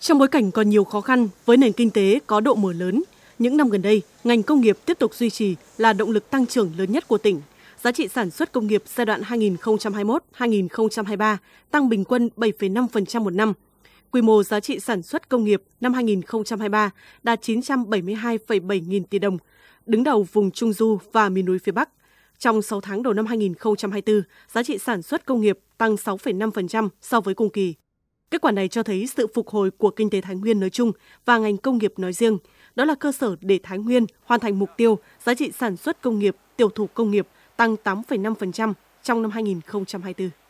Trong bối cảnh còn nhiều khó khăn với nền kinh tế có độ mở lớn, những năm gần đây, ngành công nghiệp tiếp tục duy trì là động lực tăng trưởng lớn nhất của tỉnh. Giá trị sản xuất công nghiệp giai đoạn 2021-2023 tăng bình quân 7,5% một năm. Quy mô giá trị sản xuất công nghiệp năm 2023 đạt 972,7 nghìn tỷ đồng, đứng đầu vùng Trung Du và miền núi phía Bắc. Trong 6 tháng đầu năm 2024, giá trị sản xuất công nghiệp tăng 6,5% so với cùng kỳ. Kết quả này cho thấy sự phục hồi của kinh tế Thái Nguyên nói chung và ngành công nghiệp nói riêng. Đó là cơ sở để Thái Nguyên hoàn thành mục tiêu giá trị sản xuất công nghiệp, tiểu thủ công nghiệp tăng 8,5% trong năm 2024.